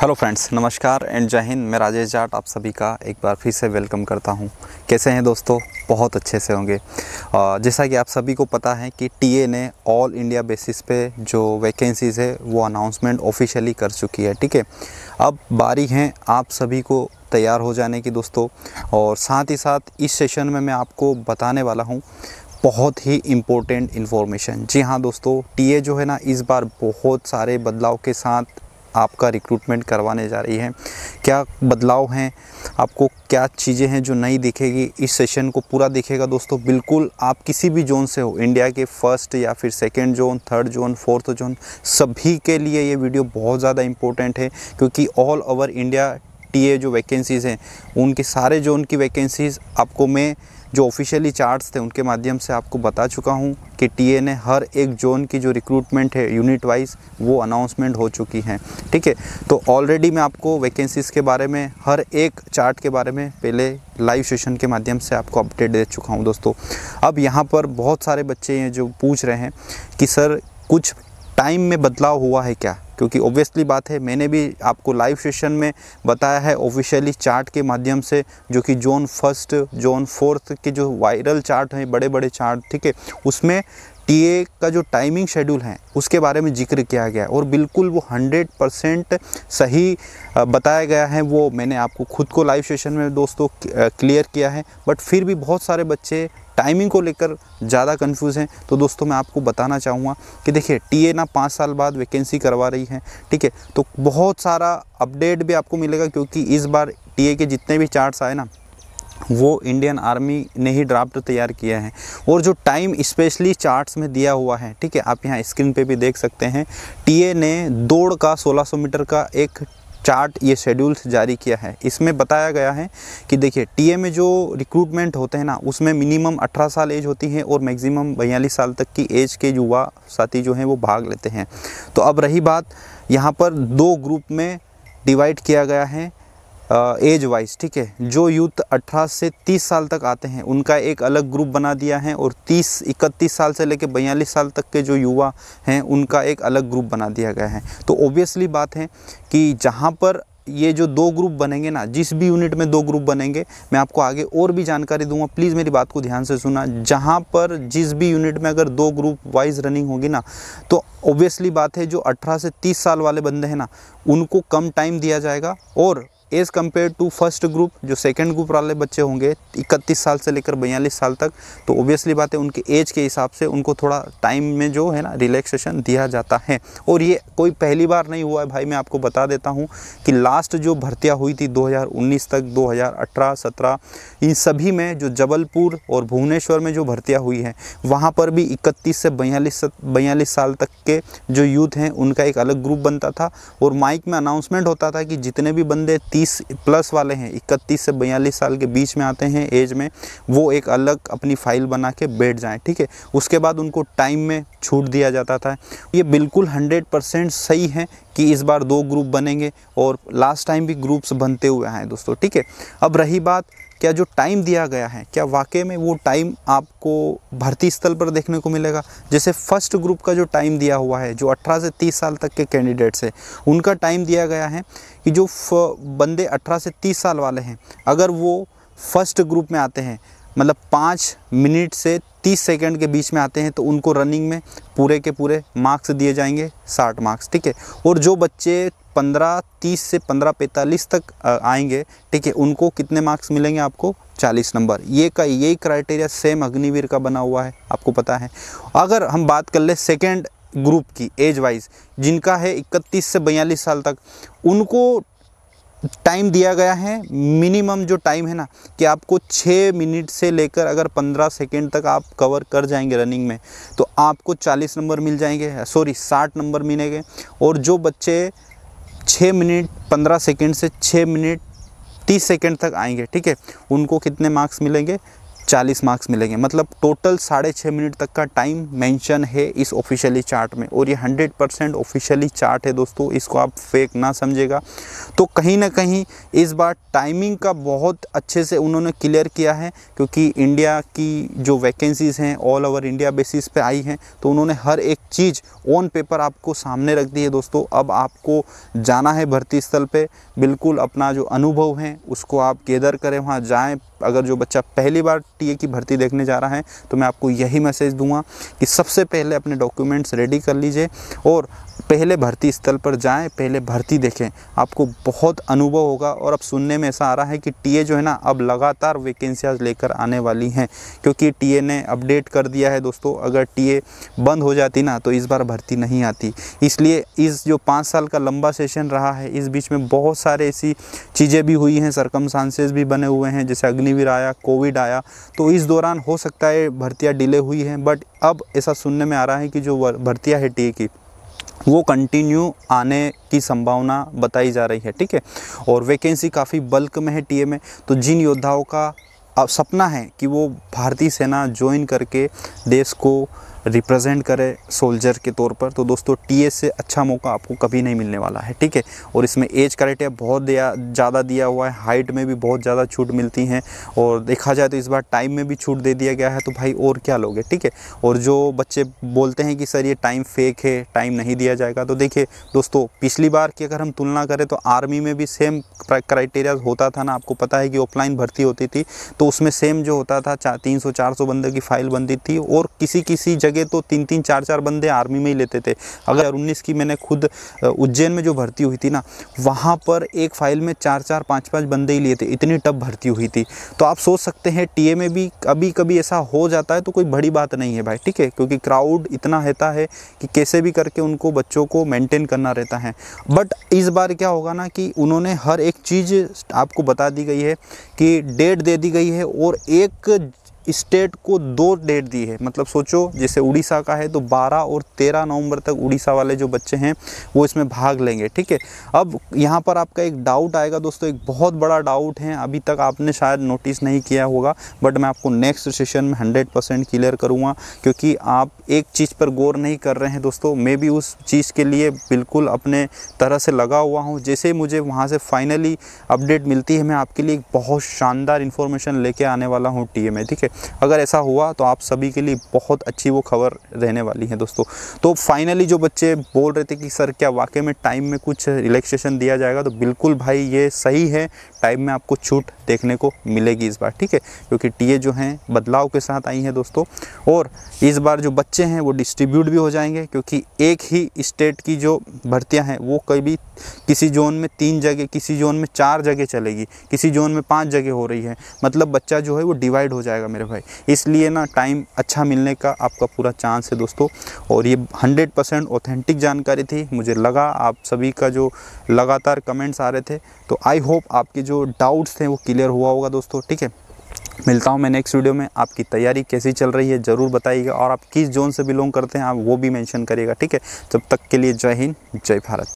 hello friends नमस्कार and जय हिंद मैं राजेश जाट आप सभी का एक बार फिर से वेलकम करता हूं कैसे हैं दोस्तों बहुत अच्छे से होंगे जैसा कि आप सभी को पता है कि टीए ने ऑल इंडिया बेसिस पे जो वैकेंसीज़ है वो अनाउंसमेंट ऑफिशियली कर चुकी है ठीक है अब बारी है आप सभी को तैयार हो जाने की दोस्तों और साथ ही साथ इस सेशन में मैं आपको बताने वाला हूँ बहुत ही इम्पोर्टेंट इन्फॉर्मेशन जी हाँ दोस्तों टीए जो है ना इस बार बहुत सारे बदलाव के साथ आपका रिक्रूटमेंट करवाने जा रही है क्या बदलाव हैं आपको क्या चीज़ें हैं जो नहीं दिखेगी इस सेशन को पूरा दिखेगा दोस्तों बिल्कुल आप किसी भी जोन से हो इंडिया के फर्स्ट या फिर second zone third zone fourth zone सभी के लिए ये वीडियो बहुत ज़्यादा इंपॉर्टेंट है क्योंकि ऑल ओवर इंडिया टीए जो वैकेंसीज़ हैं उनके सारे जोन की वैकेंसीज़ आपको मैं जो ऑफिशियली चार्ट्स थे उनके माध्यम से आपको बता चुका हूँ कि टीए ने हर एक जोन की जो रिक्रूटमेंट है यूनिट वाइज वो अनाउंसमेंट हो चुकी हैं ठीक है तो ऑलरेडी मैं आपको वैकेंसीज़ के बारे में हर एक चार्ट के बारे में पहले लाइव सेशन के माध्यम से आपको अपडेट दे चुका हूँ दोस्तों अब यहाँ पर बहुत सारे बच्चे हैं जो पूछ रहे हैं कि सर कुछ टाइम में बदलाव हुआ है क्या क्योंकि ऑब्वियसली बात है मैंने भी आपको लाइव सेशन में बताया है ऑफिशियली चार्ट के माध्यम से जो कि जोन फर्स्ट जोन फोर्थ के जो वायरल चार्ट हैं बड़े बड़े चार्ट ठीक है उसमें टीए का जो टाइमिंग शेड्यूल है उसके बारे में जिक्र किया गया और बिल्कुल वो 100 परसेंट सही बताया गया है वो मैंने आपको खुद को लाइव सेशन में दोस्तों क्लियर किया है बट फिर भी बहुत सारे बच्चे टाइमिंग को लेकर ज़्यादा कन्फ्यूज़ हैं तो दोस्तों मैं आपको बताना चाहूँगा कि देखिए टीए ना पाँच साल बाद वैकेंसी करवा रही है ठीक है तो बहुत सारा अपडेट भी आपको मिलेगा क्योंकि इस बार टीए के जितने भी चार्ट्स आए ना वो इंडियन आर्मी ने ही ड्राफ्ट तैयार किया है और जो टाइम स्पेशली चार्ट्स में दिया हुआ है ठीक है आप यहाँ स्क्रीन पे भी देख सकते हैं टीए ने दौड़ का 1600 मीटर का एक चार्ट ये शेड्यूल्स जारी किया है इसमें बताया गया है कि देखिए टीए में जो रिक्रूटमेंट होते हैं ना उसमें मिनिमम 18 साल एज होती है और मैक्सिमम बयालीस साल तक की एज के युवा साथी जो हैं वो भाग लेते हैं तो अब रही बात यहाँ पर दो ग्रुप में डिवाइड किया गया है एज वाइज ठीक है जो यूथ 18 से 30 साल तक आते हैं उनका एक अलग ग्रुप बना दिया है और 30 इकतीस साल से लेकर बयालीस साल तक के जो युवा हैं उनका एक अलग ग्रुप बना दिया गया है तो ओबियसली बात है कि जहाँ पर ये जो दो ग्रुप बनेंगे ना जिस भी यूनिट में दो ग्रुप बनेंगे मैं आपको आगे और भी जानकारी दूंगा प्लीज़ मेरी बात को ध्यान से सुना जहाँ पर जिस भी यूनिट में अगर दो ग्रुप वाइज रनिंग होगी ना तो ऑब्वियसली बात है जो 18 से 30 साल वाले बंदे हैं ना उनको कम टाइम दिया जाएगा और as compare to first group जो सेकंड ग्रुप वाले बच्चे होंगे इकतीस साल से लेकर बयालीस साल तक तो ओबियसली बात है उनके एज के हिसाब से उनको थोड़ा टाइम में जो है ना रिलैक्सेशन दिया जाता है और ये कोई पहली बार नहीं हुआ है भाई मैं आपको बता देता हूँ कि लास्ट जो भर्तियाँ हुई थी 2019 तक 2018 17 इन सभी में जो जबलपुर और भुवनेश्वर में जो भर्तियाँ हुई हैं वहाँ पर भी इकतीस से बयालीस बयालीस साल तक के जो यूथ हैं उनका एक अलग ग्रुप बनता था और माइक में अनाउंसमेंट होता था कि जितने भी बंदे तीस प्लस वाले हैं इकतीस से बयालीस साल के बीच में आते हैं एज में वो एक अलग अपनी फाइल बना के बैठ जाएँ ठीक है उसके बाद उनको टाइम में छूट दिया जाता था ये बिल्कुल हंड्रेड परसेंट सही है कि इस बार दो ग्रुप बनेंगे और लास्ट टाइम भी ग्रुप्स बनते हुए आए दोस्तों ठीक है अब रही बात क्या जो टाइम दिया गया है क्या वाकई में वो टाइम आपको भर्ती स्थल पर देखने को मिलेगा जैसे फर्स्ट ग्रुप का जो टाइम दिया हुआ है जो 18 से 30 साल तक के कैंडिडेट्स हैं उनका टाइम दिया गया है कि जो बंदे 18 से 30 साल वाले हैं अगर वो फर्स्ट ग्रुप में आते हैं मतलब पाँच मिनट से तीस सेकेंड के बीच में आते हैं तो उनको रनिंग में पूरे के पूरे मार्क्स दिए जाएंगे साठ मार्क्स ठीक है और जो बच्चे पंद्रह तीस से पंद्रह पैंतालीस तक आएंगे ठीक है उनको कितने मार्क्स मिलेंगे आपको चालीस नंबर ये का यही क्राइटेरिया सेम अग्निवीर का बना हुआ है आपको पता है अगर हम बात कर ले सेकेंड ग्रुप की एज वाइज जिनका है इकतीस से बयालीस साल तक उनको टाइम दिया गया है मिनिमम जो टाइम है ना कि आपको छः मिनट से लेकर अगर पंद्रह सेकेंड तक आप कवर कर जाएंगे रनिंग में तो आपको चालीस नंबर मिल जाएंगे सॉरी साठ नंबर मिलेंगे और जो बच्चे छः मिनट पंद्रह सेकेंड से छः मिनट तीस सेकेंड तक आएंगे ठीक है उनको कितने मार्क्स मिलेंगे 40 मार्क्स मिलेंगे मतलब टोटल साढ़े छः मिनट तक का टाइम मेंशन है इस ऑफिशियली चार्ट में और ये 100 परसेंट ऑफिशियली चार्ट है दोस्तों इसको आप फेक ना समझेगा तो कहीं ना कहीं इस बार टाइमिंग का बहुत अच्छे से उन्होंने क्लियर किया है क्योंकि इंडिया की जो वैकेंसीज़ हैं ऑल ओवर इंडिया बेसिस पे आई हैं तो उन्होंने हर एक चीज़ ऑन पेपर आपको सामने रख दी है दोस्तों अब आपको जाना है भर्ती स्थल पर बिल्कुल अपना जो अनुभव है उसको आप केदर करें वहाँ जाएँ अगर जो बच्चा पहली बार टीए की भर्ती देखने जा रहा है तो मैं आपको यही मैसेज दूंगा कि सबसे पहले अपने डॉक्यूमेंट्स रेडी कर लीजिए और पहले भर्ती स्थल पर जाएं पहले भर्ती देखें आपको बहुत अनुभव होगा और अब सुनने में ऐसा आ रहा है कि टीए जो है ना अब लगातार वैकेंसियाज लेकर आने वाली हैं क्योंकि टीए ने अपडेट कर दिया है दोस्तों अगर टीए बंद हो जाती ना तो इस बार भर्ती नहीं आती इसलिए इस जो पाँच साल का लंबा सेशन रहा है इस बीच में बहुत सारे ऐसी चीज़ें भी हुई हैं सरकम भी बने हुए हैं जैसे अग्निवीर आया कोविड आया तो इस दौरान हो सकता है भर्तियाँ डिले हुई हैं बट अब ऐसा सुनने में आ रहा है कि जो भर्तियाँ है टी की वो कंटिन्यू आने की संभावना बताई जा रही है ठीक है और वैकेंसी काफ़ी बल्क में है टीए में तो जिन योद्धाओं का अब सपना है कि वो भारतीय सेना ज्वाइन करके देश को रिप्रेजेंट करे सोल्जर के तौर पर तो दोस्तों टी से अच्छा मौका आपको कभी नहीं मिलने वाला है ठीक है और इसमें एज क्राइटेरिया बहुत दिया ज़्यादा दिया हुआ है हाइट में भी बहुत ज़्यादा छूट मिलती हैं और देखा जाए तो इस बार टाइम में भी छूट दे दिया गया है तो भाई और क्या लोगे ठीक है और जो बच्चे बोलते हैं कि सर ये टाइम फेक है टाइम नहीं दिया जाएगा तो देखिए दोस्तों पिछली बार की अगर हम तुलना करें तो आर्मी में भी सेम क्राइटेरिया होता था ना आपको पता है कि ऑफलाइन भर्ती होती थी तो उसमें सेम जो होता था तीन सौ बंदे की फाइल बनती थी और किसी किसी जगह तो तीन तीन चार चार बंदे आर्मी में ही लेते थे अगर उन्नीस की मैंने खुद उज्जैन में जो भर्ती हुई थी ना वहाँ पर एक फाइल में चार चार पाँच पाँच बंदे ही लिए थे इतनी टब भर्ती हुई थी तो आप सोच सकते हैं टी में भी कभी कभी ऐसा हो जाता है तो कोई बड़ी बात नहीं है भाई ठीक है क्योंकि क्राउड इतना रहता है कि कैसे भी करके उनको बच्चों को मेंटेन करना रहता है बट इस बार क्या होगा ना कि उन्होंने हर एक चीज़ आपको बता दी गई है कि डेट दे दी गई है और एक स्टेट को दो डेट दी है मतलब सोचो जैसे उड़ीसा का है तो 12 और 13 नवंबर तक उड़ीसा वाले जो बच्चे हैं वो इसमें भाग लेंगे ठीक है अब यहाँ पर आपका एक डाउट आएगा दोस्तों एक बहुत बड़ा डाउट है अभी तक आपने शायद नोटिस नहीं किया होगा बट मैं आपको नेक्स्ट सेशन में हंड्रेड परसेंट क्लियर करूँगा क्योंकि आप एक चीज़ पर गौर नहीं कर रहे हैं दोस्तों मैं भी उस चीज़ के लिए बिल्कुल अपने तरह से लगा हुआ हूँ जैसे मुझे वहाँ से फाइनली अपडेट मिलती है मैं आपके लिए एक बहुत शानदार इन्फॉर्मेशन लेके आने वाला हूँ टी में ठीक है अगर ऐसा हुआ तो आप सभी के लिए बहुत अच्छी वो खबर रहने वाली है दोस्तों तो फाइनली जो बच्चे बोल रहे थे कि सर क्या वाकई में टाइम में कुछ रिलैक्सेशन दिया जाएगा तो बिल्कुल भाई ये सही है टाइम में आपको छूट देखने को मिलेगी इस बार ठीक है क्योंकि टीए जो हैं बदलाव के साथ आई हैं दोस्तों और इस बार जो बच्चे हैं वो डिस्ट्रीब्यूट भी हो जाएंगे क्योंकि एक ही स्टेट की जो भर्तियाँ हैं वो कभी किसी जोन में तीन जगह किसी जोन में चार जगह चलेगी किसी जोन में पाँच जगह हो रही है मतलब बच्चा जो है वो डिवाइड हो जाएगा मेरे मेरे भाई इसलिए ना टाइम अच्छा मिलने का आपका पूरा चांस है दोस्तों और ये 100 परसेंट ऑथेंटिक जानकारी थी मुझे लगा आप सभी का जो लगातार कमेंट्स आ रहे थे तो आई होप आपके जो डाउट्स थे वो क्लियर हुआ होगा दोस्तों ठीक है मिलता हूँ मैं नेक्स्ट वीडियो में आपकी तैयारी कैसी चल रही है ज़रूर बताइएगा और आप किस जोन से बिलोंग करते हैं आप वो भी मैंशन करिएगा ठीक है तब तक के लिए जय हिंद जय भारत